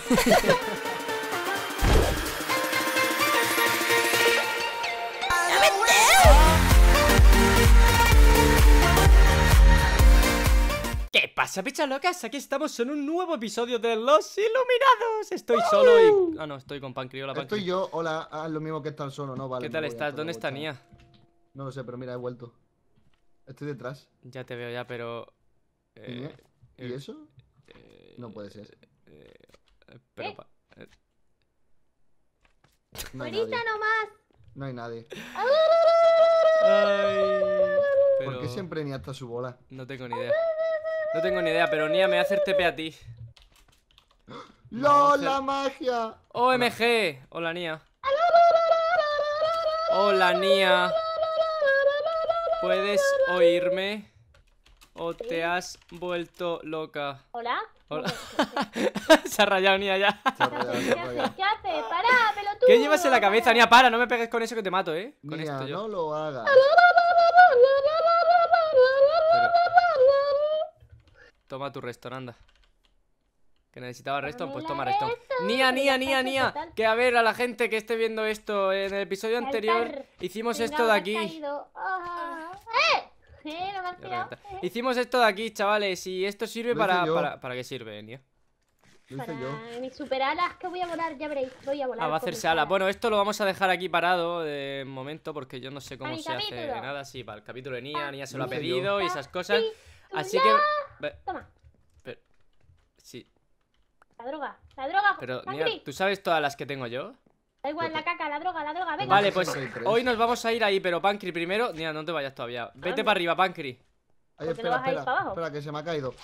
¿Qué pasa, locas? Aquí estamos en un nuevo episodio de Los Iluminados. Estoy solo y. ¡Uh! Ah, no, estoy con Pancreo Estoy yo, hola. lo mismo que estar solo, ¿no? Vale. ¿Qué tal estás? ¿Dónde está Nia? No lo sé, pero mira, he vuelto. Estoy detrás. Ya te veo, ya, pero. ¿Y, eh, eh, eso? Eh, no puede ser. ¿Eh? Eh. no hay nadie. ¿Por qué siempre Nia está su bola? No tengo ni idea. No tengo ni idea, pero Nia me va a hacer TP a ti. ¡Lola, la magia! ¡OMG! Hola, Nia. Hola, Nia. ¿Puedes oírme? o te has vuelto loca? ¿Hola? Pues, pues, se ha rayado Nia ya. ¿Qué ¿Qué haces? ¡Para, pelotudo! ¿Qué llevas en la cabeza, Nia? Para, no me pegues con eso que te mato, ¿eh? no lo hagas. Toma tu resto, anda. Que necesitaba resto, pues toma resto. Nia, Nia, Nia, Nia. Que a ver, a la gente que esté viendo esto en el episodio anterior, hicimos esto de aquí. Ah. Ah. ¡Eh! Hicimos esto de aquí, chavales, y esto sirve para, para... qué sirve, Nia? Para mis super que voy a volar, ya veréis, voy a volar. Ah, va a hacerse alas. Bueno, esto lo vamos a dejar aquí parado de momento porque yo no sé cómo se hace nada. así para el capítulo de Nia, ah. Nia se lo ha pedido y esas cosas. Así que... Toma. Pero... Sí. La droga, la droga. Pero, Nia, ¿tú sabes todas las que tengo yo? Da igual, la caca, la droga, la droga, venga. Vale, pues hoy nos vamos a ir ahí, pero Pankri primero. Niña, no te vayas todavía. Vete para arriba, Pancri. espera, espera, espera, que se me ha caído.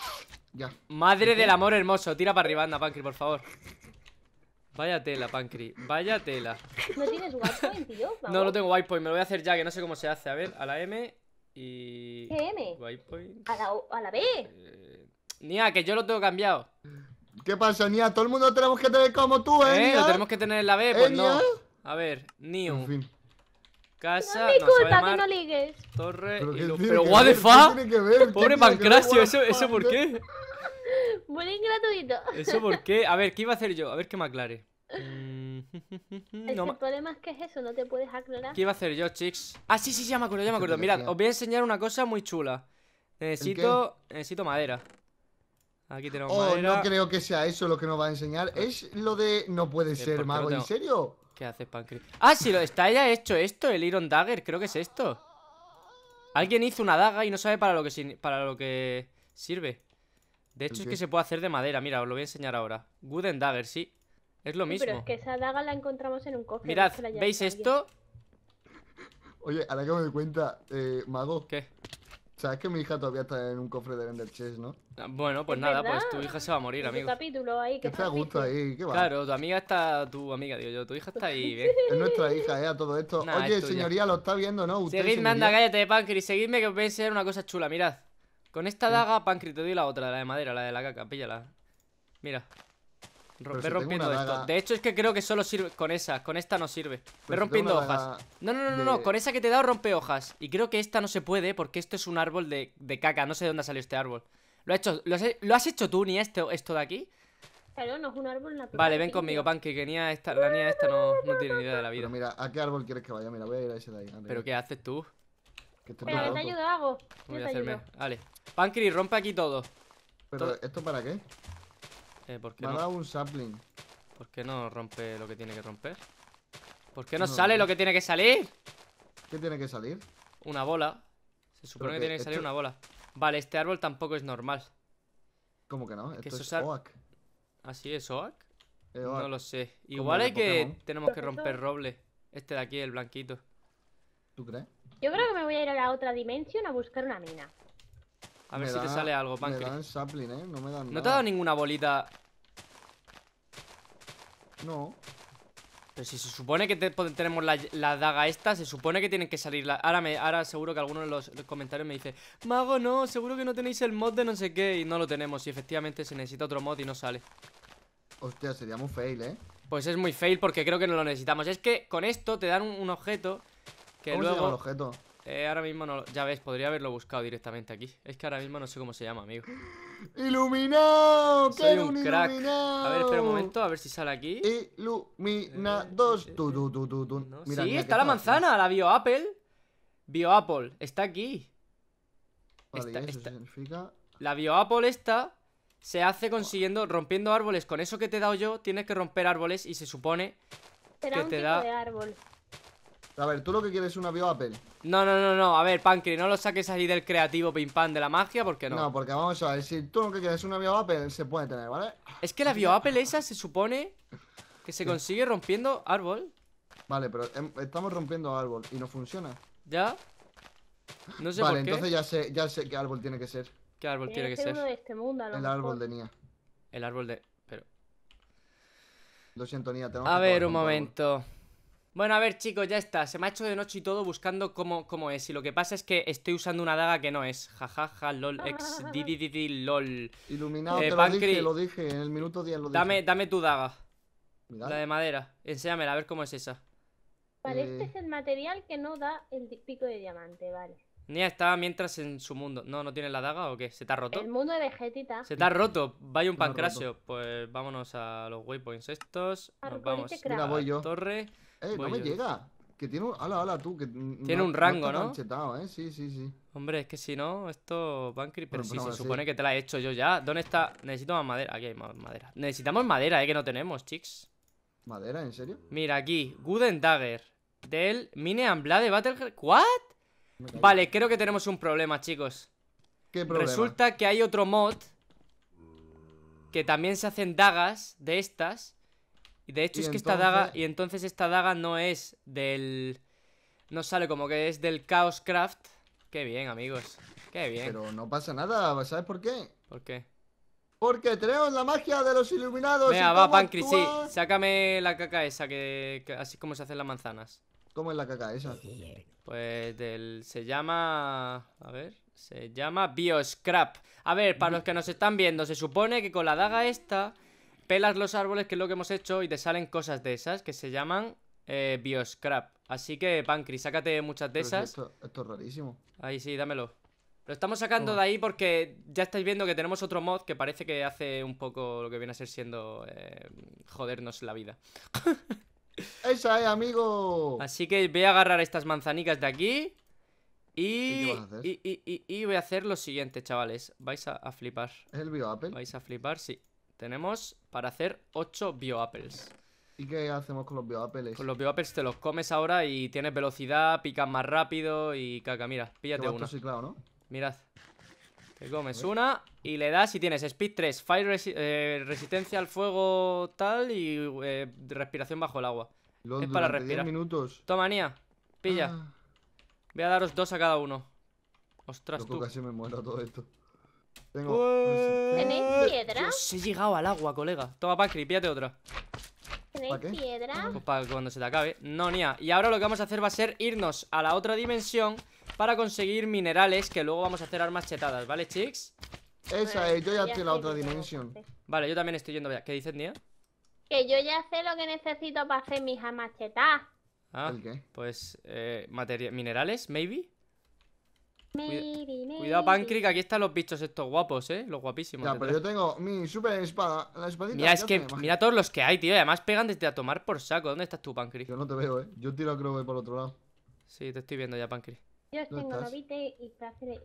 Ya. Madre del amor hermoso, tira para arriba, anda, Pankri por favor. Vaya tela, Pankri, vaya tela. ¿No tienes point, tío? No, no tengo point, me lo voy a hacer ya, que no sé cómo se hace. A ver, a la M y. ¿Qué M? A la, a la B. Eh, Nia, que yo lo tengo cambiado. ¿Qué pasa, Nia? Todo el mundo tenemos que tener como tú, ¿eh? ¿Eh? Lo tenemos que tener en la B, ¿Eh, pues no. A ver, Nio En fin. Casa, no es Torre pero, y lo... pero what the fuck? Pobre Pancracio, ¿eso, por qué? Muy gratuito. ¿Eso por qué? A ver, ¿qué iba a hacer yo? A ver que me aclare. no, el problema es que es eso, no te puedes aclarar. ¿Qué iba a hacer yo, chicos? Ah, sí, sí, ya me acuerdo, ya me acuerdo. Mirad, os voy a enseñar una cosa muy chula. Necesito, necesito madera. Aquí tenemos oh, No creo que sea eso lo que nos va a enseñar. Ah. Es lo de. No puede eh, ser, mago, ¿en serio? ¿Qué hace Pancre? Ah, sí, lo... está ya hecho esto, el Iron Dagger, creo que es esto. Alguien hizo una daga y no sabe para lo que, para lo que sirve. De hecho, es que se puede hacer de madera. Mira, os lo voy a enseñar ahora. Wooden Dagger, sí. Es lo mismo. Pero es que esa daga la encontramos en un cofre. Mirad, ¿veis esto? Oye, ahora que me doy cuenta, eh, Mago. ¿Qué? Sabes que mi hija todavía está en un cofre de vender chess, ¿no? Ah, bueno, pues nada, pues tu hija se va a morir, amigo. capítulo ahí, que está gusto ahí, qué va. Claro, tu amiga está, tu amiga, digo yo, tu hija está ahí, bien. es nuestra hija, ¿eh? A todo esto. Oye, señoría, lo está viendo, ¿no? Usted, seguidme, anda, cállate, Pancri, seguidme que os voy a enseñar una cosa chula, mirad. Con esta daga, Pancri, te doy la otra, la de madera, la de la caca, píllala. Mira. Ve rompiendo esto. De hecho, es que creo que solo sirve con esa. Con esta no sirve. Ve rompiendo hojas. No, no, no, no, Con esa que te he dado rompe hojas. Y creo que esta no se puede porque esto es un árbol de, de caca. No sé de dónde salió este árbol. Lo, hecho, lo, has, hecho tú, ni esto, esto de aquí. Claro, no es un árbol natural. Vale, ven conmigo, Panky, que ni esta, la niña esta no, no, tiene ni idea de la vida. Pero mira, ¿a qué árbol quieres que vaya? Mira, voy a ir a ese de ahí. ¿Pero qué haces tú? Que te te ayudo, hago. Voy a hacerme. Vale. Pankri, rompe aquí todo. ¿Pero esto para qué? Eh, ¿por qué Me ha dado un sapling. ¿Por qué no rompe lo que tiene que romper? ¿Por qué no, sale lo que tiene que salir? ¿Qué tiene que salir? Una bola. Se supone que, tiene que salir una bola. Vale, este árbol tampoco es normal. ¿Cómo que no? esto es oak ¿Ah, sí? ¿Es oak? No lo sé. Igual es que tenemos que romper roble. Este de aquí, el blanquito. ¿Tú crees? Yo creo que me voy a ir a la otra dimensión a buscar una mina. A ver si te sale algo, Pancre. ¿eh? No me dan te ha dado ninguna bolita no. Pero si se supone que tenemos la, daga esta, se supone que tienen que salir ahora, me, ahora seguro que alguno de los, comentarios me dice Mago, no, seguro que no tenéis el mod de no sé qué Y no lo tenemos, y efectivamente se necesita otro mod y no sale Hostia, sería muy fail, ¿eh? Pues es muy fail porque creo que no lo necesitamos Es que con esto te dan un, objeto que luego... el objeto? Eh, ahora mismo no lo... Ya ves, podría haberlo buscado directamente aquí. Es que ahora mismo no sé cómo se llama, amigo. ¡Iluminado! Soy un, crack. A ver, espera un momento, a ver si sale aquí. Iluminados. sí, está la manzana, Bio la BioApple. Apple, está aquí. La Bio Apple La BioApple se hace consiguiendo, rompiendo árboles. Con eso que te he dado yo, tienes que romper árboles y se supone que te da... A ver, ¿tú lo que quieres es una bioapple. No, no, no, no. A ver, Pancre, no lo saques ahí del creativo pim pam de la magia, porque no. No, porque vamos a ver, si tú lo que quieres es una bioapple se puede tener, ¿vale? Es que la bio esa se supone que se consigue rompiendo árbol. Vale, pero em, estamos rompiendo árbol y no funciona. ¿Ya? No sé vale, entonces ya sé, ya sé qué árbol tiene que ser. ¿Qué árbol tiene, que ser? Este el árbol de Nia. El árbol de. Pero. Lo siento, Nia. a ver, un momento. Bueno, a ver, chicos, ya está. Se me ha hecho de noche y todo buscando cómo, cómo es. Y lo que pasa es que estoy usando una daga que no es. Jajaja, ja, ja, lol, ex, di, lol. Iluminado, eh, te lo dije, lo dije, en el minuto 10 lo dame, dije. Dame tu daga. La de madera. Enséñamela, a ver cómo es esa. Vale, este eh. es el material que no da el pico de diamante, vale. Niña, estaba mientras en su mundo. No, ¿no tiene la daga o qué? ¿Se te ha roto? El mundo de Getita. ¿Se te ha roto? Vaya un pancrasio. Pues vámonos a los waypoints estos. Nos vamos a la torre. Eh, no me llega. Que tiene un. Ala, tú. Que tiene un rango, ¿no? ¿eh? Sí, sí, sí. Hombre, es que si no, esto. pero, pero se supone que te la he hecho yo ya. ¿Dónde está? Necesito más madera. Aquí hay más madera. Necesitamos madera, ¿eh? Que no tenemos, chicos. ¿Madera? ¿En serio? Mira, aquí. Guden Dagger. Del Mine and Blade Battle. ¿What? Vale, creo que tenemos un problema, chicos. ¿Qué problema? Resulta que hay otro mod. Que también se hacen dagas de estas. Y de hecho es que esta daga, y entonces esta daga no es del... No sale como que es del Chaos Craft. Qué bien, amigos. Qué bien. Pero no pasa nada, ¿sabes por qué? ¿Por qué? Porque tenemos la magia de los iluminados. Mira, va, Pancri, sí. Sácame la caca esa, que, así como se hacen las manzanas. ¿Cómo es la caca esa? Pues del, se llama... A ver, se llama Bioscrap. A ver, para los que nos están viendo, se supone que con la daga esta pelas los árboles, que es lo que hemos hecho, y te salen cosas de esas que se llaman eh, bioscrap. Así que, Pancri, sácate muchas de esas. esto, es rarísimo. Ahí sí, dámelo. Lo estamos sacando de ahí porque ya estáis viendo que tenemos otro mod que parece que hace un poco lo que viene a ser siendo eh, jodernos la vida. ¡Esa es, amigo! Así que voy a agarrar estas manzanicas de aquí. Y, ¿Y, y, y voy a hacer lo siguiente, chavales. Vais a, flipar. ¿Es el BioApple? Vais a flipar, sí. Tenemos para hacer 8 bioapples. ¿Y qué hacemos con los bioapples? Con los bioapples te los comes ahora y tienes velocidad, picas más rápido y caca. Mira, píllate una. Claro, ¿no? Mirad. Te comes una y le das y tienes Speed 3, Fire eh, Resistencia al fuego tal y eh, respiración bajo el agua. es para respirar. minutos. Toma, Nia. Pilla. Ah. Voy a daros dos a cada uno. Ostras, tú. casi me muero todo esto. Tengo... ¿Tenéis piedra? Dios, he llegado al agua, colega. Toma, Pancri, pídate otra. ¿Tenéis piedra? Pues para cuando se te acabe. No, Nia. Y ahora lo que vamos a hacer va a ser irnos a la otra dimensión para conseguir minerales que luego vamos a hacer armas chetadas, ¿vale, chicos? Esa es, yo ya, estoy en la otra dimensión. Vale, yo también estoy yendo allá. ¿Qué dices, Nia? Que yo ya sé lo que necesito para hacer mis armas chetadas. Ah, qué? pues eh, minerales, maybe. Cuidado, Pancrick, que aquí están los bichos estos guapos, eh. Los guapísimos. Ya, pero yo tengo mi super espada. La espadita. Mira, es que, mira todos los que hay, tío. Y además pegan desde a tomar por saco. ¿Dónde estás tú, Pancrick? Yo no te veo, eh. Yo tiro, creo que por otro lado. Sí, te estoy viendo ya, Pancrick. Yo tengo novite y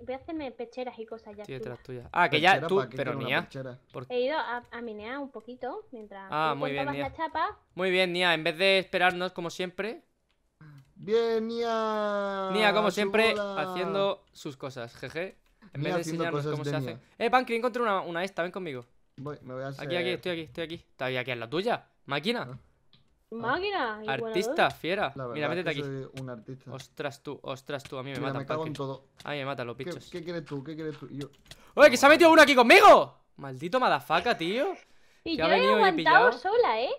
Voy a hacerme pecheras y cosas ya. Sí, detrás tuya. Ah, que ya tú, pero Nia. He ido a, minear un poquito mientras. Ah, muy bien, chapa. Muy bien, Nia. En vez de esperarnos, como siempre, Bien, Nia. Nia, como siempre, haciendo sus cosas, jeje. En vez de enseñarnos cómo se hace. Eh, Panky, encontré una, una esta, ven conmigo. Voy, me voy a hacer... Aquí, aquí, estoy aquí, estoy aquí. Todavía aquí, es la tuya. Máquina. Ah. Máquina. Ah. Artista, fiera. Mira, métete aquí. Ostras tú, ostras tú, a mí me mata. matan. todo. Ay, me matan los bichos. ¿Qué, quieres tú? ¿Qué quieres tú? Yo... ¡Oye, que se ha metido uno aquí conmigo! Maldito madafaca, tío. Y yo he aguantado sola, ¿eh?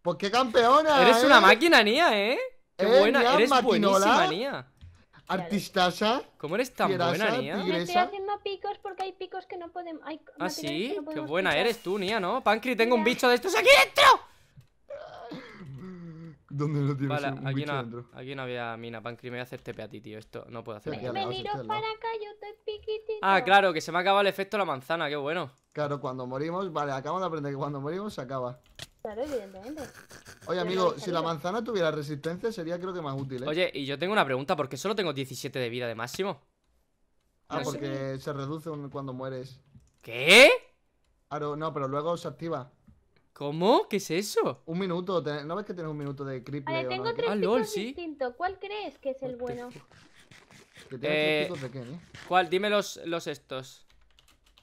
Pues qué campeona. Eres una ¿eh? máquina, Nia, ¿eh? Qué buena, eres matinola. buenísima, Nia. ¿Cómo eres tan buena, Nia? Me estoy haciendo picos porque hay picos que no podemos. ah, sí, qué buena eres tú, Nia, ¿no? Pancri, tengo un bicho de estos aquí dentro. ¿Dónde lo tienes? Vale, aquí, no, había mina. Pancri, me voy a hacer TP a ti, tío. Esto no puedo hacer. para acá, yo estoy piquitito. Ah, claro, que se me ha acabado el efecto de la manzana, qué bueno. Claro, cuando morimos, vale, acabo de aprender que cuando morimos se acaba. Claro, evidentemente. Oye, amigo, si la manzana tuviera resistencia sería creo que más útil, ¿eh? Oye, y yo tengo una pregunta, ¿por qué solo tengo 17 de vida de máximo? Ah, porque se reduce cuando mueres. ¿Qué? Claro, no, pero luego se activa. ¿Cómo? ¿Qué es eso? Un minuto, ¿no ves que tienes un minuto de creep? tengo ah, tres ah, distintos. ¿Cuál crees que es el bueno? Eh, ¿eh? ¿Cuál? Dime los, los estos.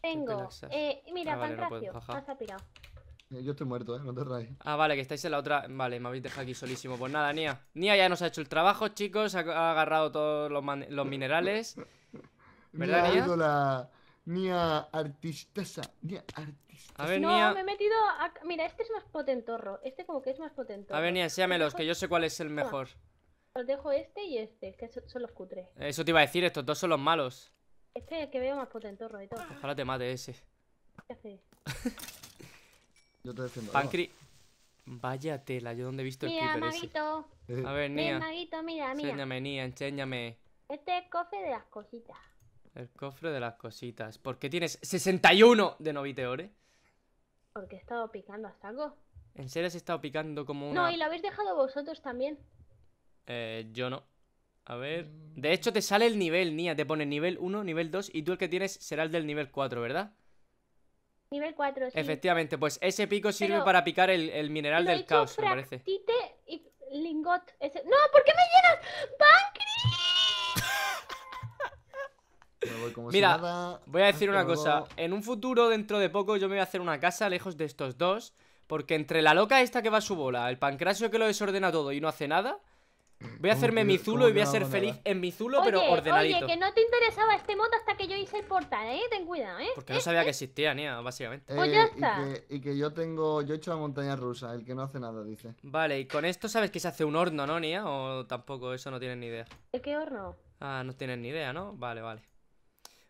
Tengo. Eh, mira, ah, Pancracio, eh, yo estoy muerto, ¿eh? No te rayes Ah, vale, que estáis en la otra... Vale, me habéis dejado aquí solísimo. Pues nada, Nia. Nia ya nos ha hecho el trabajo, chicos. Ha, agarrado todos los, los minerales. ¿Verdad, Nia? Nia? La... Nia artistesa. Nia no, me he metido... Mira, este es más potentorro. Este como que es más potentorro. A ver, Nia, enséamelos, que yo sé cuál es el mejor. Os dejo este y este, que son los cutres. Eso te iba a decir, estos dos son los malos. Este es el que veo más potentorro de todo. Ojalá te mate ese. ¿Qué haces? Yo te defiendo. Pancri. Vaya tela, yo donde he visto mira, el creeper maguito. Eh, a ver, Nia. maguito, mira, mira. Enséñame, Nia, enséñame. Este es el cofre de las cositas. El cofre de las cositas. ¿Por qué tienes 61 de ore? Porque he estado picando hasta algo ¿En serio has estado picando como una...? No, y lo habéis dejado vosotros también. Eh, yo no. A ver... De hecho, te sale el nivel, Nia. Te pone nivel 1, nivel 2 y tú el que tienes será el del nivel 4, ¿verdad? Nivel 4, Efectivamente, pues ese pico sirve para picar el, mineral del caos, me parece. Y lingot. ¡No! ¿Por qué me llenas? Mira, voy a decir una cosa. En un futuro, dentro de poco, yo me voy a hacer una casa lejos de estos dos. Porque entre la loca esta que va a su bola, el pancrasio que lo desordena todo y no hace nada, Voy a hacerme mi Zulo y voy a ser feliz en mi Zulo, pero ordenadito. Oye, que no te interesaba este modo hasta que yo hice el portal, ¿eh? Ten cuidado, ¿eh? Porque no sabía que existía, Nia, básicamente. pues ya eh, está. Y que, yo tengo... Yo he hecho la montaña rusa, el que no hace nada, dice. Vale, y con esto sabes que se hace un horno, ¿no, Nia? O tampoco, eso no tienes ni idea. ¿De qué horno? Ah, no tienes ni idea, ¿no? Vale, vale.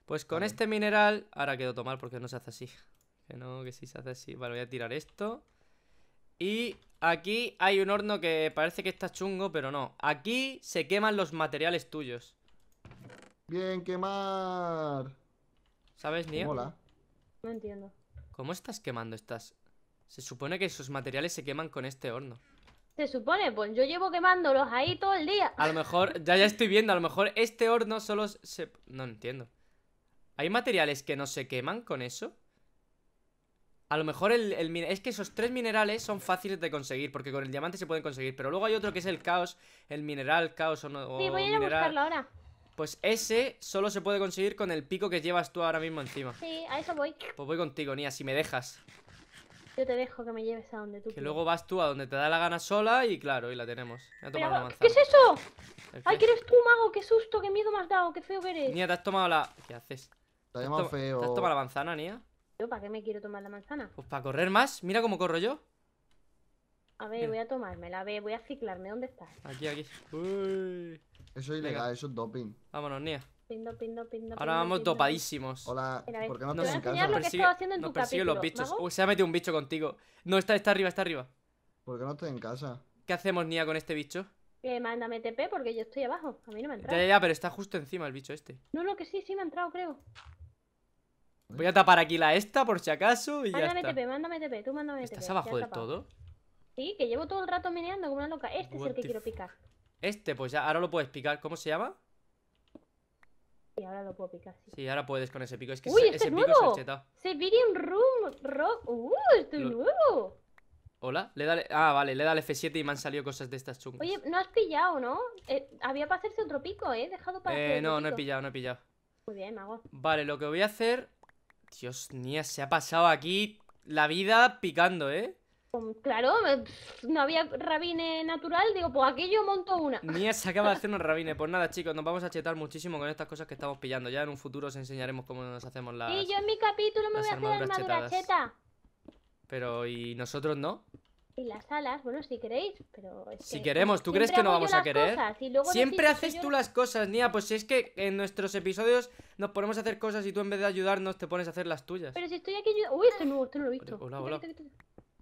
Pues con este mineral... Ahora quedó tomar porque no se hace así. Que no, que sí se hace así. Vale, voy a tirar esto. Y Aquí hay un horno que parece que está chungo, pero no. Aquí se queman los materiales tuyos. Bien, quemar. ¿Sabes, Nio? No entiendo. ¿Cómo estás quemando estas? Se supone que esos materiales se queman con este horno. Se supone, pues yo llevo quemándolos ahí todo el día. A lo mejor, ya ya estoy viendo, a lo mejor este horno solo se... No entiendo. ¿Hay materiales que no se queman con eso? A lo mejor el, el, Es que esos tres minerales son fáciles de conseguir Porque con el diamante se pueden conseguir Pero luego hay otro que es el caos El mineral, caos o, no, sí, voy a ir a buscarlo ahora Pues ese solo se puede conseguir con el pico que llevas tú ahora mismo encima Sí, a eso voy Pues voy contigo, Nia, si me dejas Yo te dejo que me lleves a donde tú Que luego vas tú a donde te da la gana sola Y claro, y la tenemos ¿Qué es eso? Ay, que eres tú, mago, qué susto, qué miedo me has dado Qué feo que eres Nia, te has tomado la... ¿Qué haces? Te has, feo. ¿Te has tomado la manzana, Nia? ¿Yo para qué me quiero tomar la manzana? Pues para correr más. Mira cómo corro yo. A ver, voy a tomármela. A ver, voy a ciclarme. ¿Dónde estás? Aquí, aquí. Uy. Eso es ilegal, eso es doping. Vámonos, Nia. Ahora vamos dopadísimos. Hola, ¿por qué no estás en casa? nos persiguen los bichos. se ha metido un bicho contigo. No, está, está arriba, está arriba. ¿Por qué no estoy en casa? ¿Qué hacemos, Nia, con este bicho? mándame TP porque yo estoy abajo. A mí no me ha entrado. ya, ya, pero está justo encima el bicho este. No, no, que sí, sí me ha entrado, creo. Voy a tapar aquí la esta por si acaso y ya mándame está. TP, mándame TP, tú mándame TP. ¿Estás abajo del todo? Sí, que llevo todo el rato meneando como una loca. Este es el que quiero picar. Este, pues ya, ahora lo puedes picar. ¿Cómo se llama? Sí, ahora lo puedo picar, sí. Sí, ahora puedes con ese pico. Es que Uy, ese, este ese nuevo. pico es el un Room Rock. ¡Uh, estoy es nuevo! Hola, le dale. Ah, vale, le da F7 y me han salido cosas de estas chungas. Oye, no has pillado, ¿no? Eh, había para hacerse otro pico, ¿eh? Dejado para. Eh, no, no he pillado, no he pillado. Muy bien, mago. Vale, lo que voy a hacer Dios Nia, se ha pasado aquí la vida picando, ¿eh? Mm, claro, no había rabine natural, digo, pues aquí yo monto una. Nia se acaba de hacer un rabine. Pues nada, chicos, nos vamos a chetar muchísimo con estas cosas que estamos pillando. Ya en un futuro os enseñaremos cómo nos hacemos la. Y yo en mi capítulo me voy a hacer armadura cheta. Pero, ¿y nosotros no? y las alas, bueno, si queréis, pero... si queremos, ¿tú crees que no vamos a querer? siempre haces tú las cosas, Nia, pues si es que en nuestros episodios nos ponemos a hacer cosas y tú en vez de ayudarnos te pones a hacer las tuyas. Pero si estoy aquí ayudando... Uy, esto no, lo he visto. Hola, hola.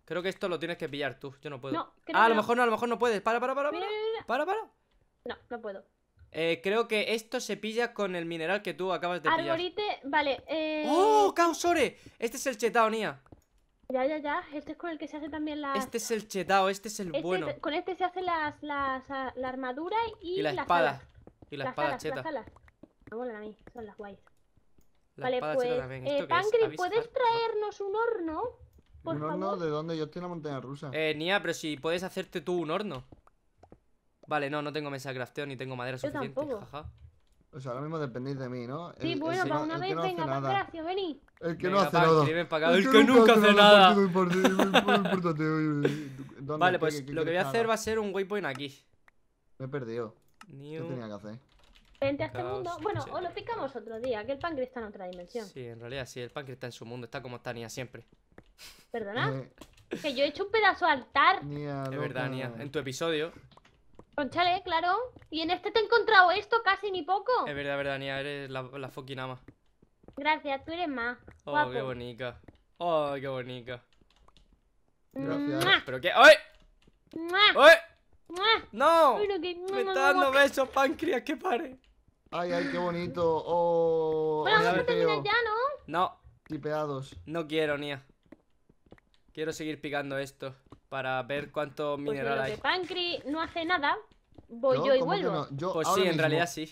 Creo que esto lo tienes que pillar tú, yo no puedo. No, creo ah, a lo mejor no, a lo mejor no puedes. Para, para, para, para. Para, No, no puedo. Eh, creo que esto se pilla con el mineral que tú acabas de pillar. Arborite, vale. Eh... ¡Oh, Causore! Este es el chetao, Nia. Ya, ya, ya. Este es con el que se hace también la. Este es el chetao, este es el este bueno. Con este se hace las, las, ah, la armadura y, y la espada. Y la espada cheta. Las Me molan a mí, son las guays. vale, pues. Eh, Pangri, ¿puedes traernos un horno? ¿Un horno de dónde? Yo estoy en la montaña rusa. Eh, Nia, pero si puedes hacerte tú un horno. Vale, no, no tengo mesa de crafteo ni tengo madera Yo suficiente. Tampoco. O sea, ahora mismo dependéis de mí, ¿no? Sí, bueno, para una vez, venga, más gracias, vení. El que no hace nada. El, que nunca hace nada. vale, pues lo que voy a hacer va a ser un waypoint aquí. Me he perdido. ¿Qué tenía que hacer? Vente a este mundo. Bueno, o lo picamos otro día, que el páncreas está en otra dimensión. Sí, en realidad sí, el páncreas está en su mundo, está como está Nia siempre. ¿Perdona? Eh, que yo he hecho un pedazo altar. Nia, es verdad, Nia. En tu episodio. Conchale, claro. Y en este te he encontrado esto casi ni poco. Es verdad, verdad, Nia, eres la, fucking ama Gracias, tú eres más. Oh, qué bonita. Oh, qué bonita. Gracias. ¿Pero qué? ¡Ay! ¡Ay! ¡No! Me está dando besos, páncreas, que pare. Ay, ay, qué bonito. Oh, bueno, vamos a ya, ¿no? No. Tipeados. No quiero, Nia. Quiero seguir picando esto para ver cuánto pues mineral hay. Pancri no hace nada, voy yo, y vuelvo. pues sí, en realidad sí.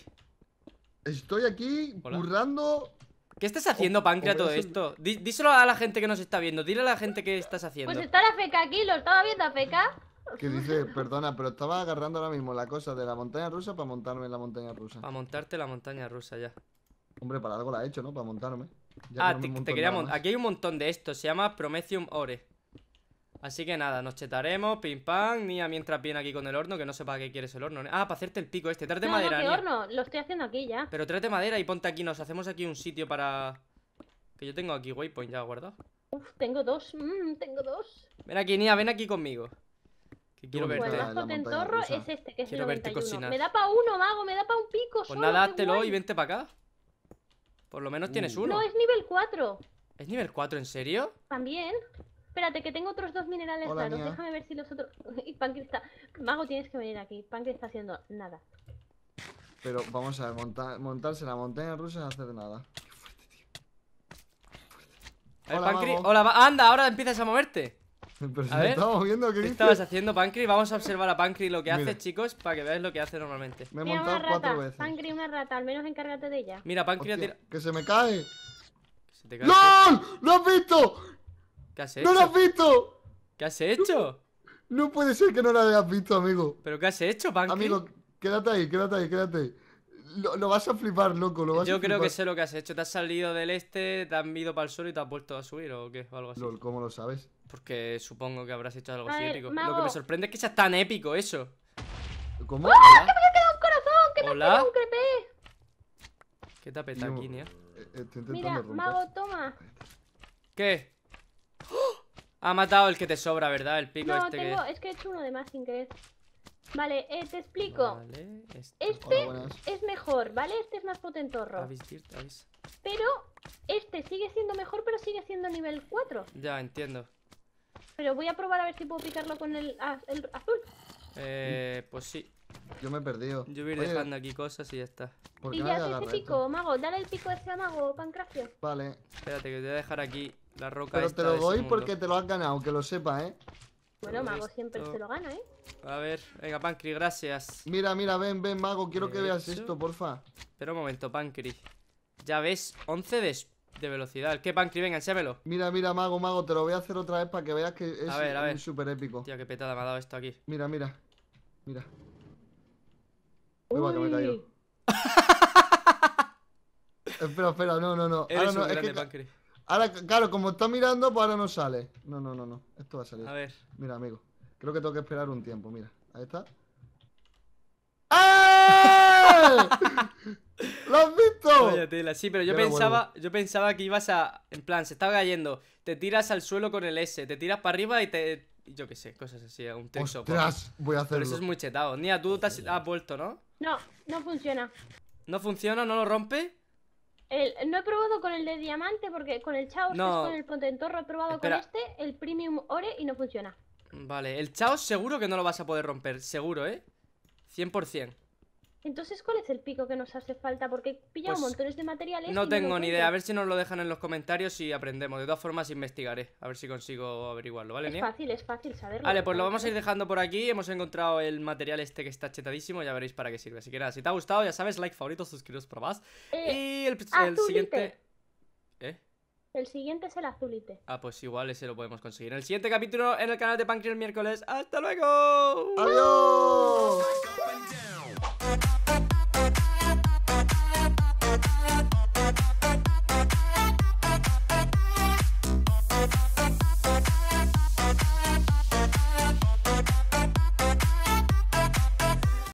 Estoy aquí burrando currando. ¿Qué estás haciendo, a todo esto? díselo a la gente que nos está viendo. Dile a la gente que estás haciendo. Pues está la feca aquí, lo estaba viendo a feca. Que dice, perdona, pero estaba agarrando ahora mismo la cosa de la montaña rusa para montarme en la montaña rusa. Para montarte la montaña rusa ya. Hombre, para algo la he hecho, ¿no? Para montarme. ah, te, quería montar. Aquí hay un montón de esto. Se llama Promethium Ore. Así que nada, nos chetaremos, pim pam. Nia, mientras viene aquí con el horno, que no sé para qué quieres el horno. Ah, para hacerte el pico este. Trate no, madera. No, horno? Lo estoy haciendo aquí ya. Pero trate madera y ponte aquí. Nos hacemos aquí un sitio para. Que yo tengo aquí waypoint ya guardado. Uf, tengo dos. Mm, tengo dos. Ven aquí, Nia, ven aquí conmigo. Que quiero verte. El de pues es este, que es el 91. Me da para uno, mago, me da para un pico. Pues nada, háztelo y vente para acá. Por lo menos tienes mm. uno. No, es nivel 4. ¿Es nivel 4, en serio? También. Espérate, que tengo otros dos minerales raros. Déjame ver si los otros. y está. Mago, tienes que venir aquí. Pankri está haciendo nada. Pero vamos a montarse en la montaña rusa y hacer nada. Qué fuerte, tío. Hola, a hola, anda, ahora empiezas a moverte. Pero si a ¿qué, estabas haciendo, Pankri? Vamos a observar a Pankri lo que hace, chicos, para que veáis lo que hace normalmente. Me he montado cuatro veces. Pankri, una rata, al menos encárgate de ella. Mira, Pankri, tira. ¡Que se me cae! ¿Se te cae ¡No! ¡Lo has visto! ¿Qué has hecho? ¡No lo has visto! ¿Qué has hecho? No, puede ser que no lo hayas visto, amigo. ¿Pero qué has hecho, Panky? Amigo, quédate ahí, quédate ahí, quédate ahí. Lo, vas a flipar, loco, lo vas Yo creo que sé lo que has hecho. Te has salido del este, te has ido para el suelo y te has vuelto a subir o qué, algo así. ¿Cómo lo sabes? Porque supongo que habrás hecho algo así épico. Lo que me sorprende es que sea tan épico eso. ¿Cómo? ¡Ah! ¡Que me ha quedado un corazón! ¡Que ¿Hola? me ha quedado un crepé! ¿Qué te apetece aquí, tío? Eh, eh, Mira, Mago, toma. ¿Qué? Ha matado el que te sobra, ¿verdad? El pico no, este que es. que he hecho uno de más sin querer. Vale, eh, te explico. este, este es mejor, ¿vale? Este es más potentorro. Pero este sigue siendo mejor, pero sigue siendo nivel 4. Ya, entiendo. Pero voy a probar a ver si puedo picarlo con el, azul. Eh, pues sí. Yo me he perdido. Yo voy a ir dejando aquí cosas y ya está. y ya, ese pico, mago. Dale el pico a ese mago, Pancracio. Vale. Espérate, que te voy a dejar aquí roca Pero te lo doy porque te lo has ganado, que lo sepa, ¿eh? Bueno, Mago siempre se lo gana, ¿eh? A ver, venga, Pankri, gracias. Mira, mira, ven, ven, Mago, quiero que veas esto, porfa. Espera un momento, Pankri Ya ves, 11 de, de velocidad. ¿Qué, Pancri? Venga, enséamelo. Mira, mira, Mago, Mago, te lo voy a hacer otra vez para que veas que es súper épico. Tío, qué petada me ha dado esto aquí. Mira, mira, mira. Uy. espera, espera, no, no, no. Eres grande, es Ahora, claro, como está mirando, pues ahora no sale. No, no, no, no. Esto va a salir. A ver. Mira, amigo. Creo que tengo que esperar un tiempo, mira. Ahí está. ¡Eh! ¡Lo has visto! Oye, tela. Sí, pero yo pensaba, yo pensaba que ibas a. En plan, se estaba cayendo. Te tiras al suelo con el S, te tiras para arriba y te. Yo qué sé, cosas así, un texto. Pues. Voy a hacerlo. Pero eso es muy chetado. Nia, tú has vuelto, ¿no? No, no funciona. ¿No funciona? ¿No lo rompe? no he probado con el de diamante porque con el Chaos, con el Potentorro, he probado con este, el Premium Ore y no funciona. Vale, el Chaos seguro que no lo vas a poder romper, seguro, ¿eh? 100%. Entonces, ¿cuál es el pico que nos hace falta? Porque he pillado pues montones de materiales. No tengo ni idea. A ver si nos lo dejan en los comentarios y aprendemos. De todas formas, investigaré. A ver si consigo averiguarlo, ¿vale, Es fácil, es fácil saberlo. Vale, pues lo vamos a ir dejando por aquí. Hemos encontrado el material este que está chetadísimo. Ya veréis para qué sirve. Así que nada, si te ha gustado, ya sabes, like, favorito, suscribiros para eh, y el, siguiente. ¿Eh? El siguiente es el azulite. Ah, pues igual ese lo podemos conseguir. En el siguiente capítulo en el canal de Pancreas el miércoles. ¡Hasta luego! ¡Adiós!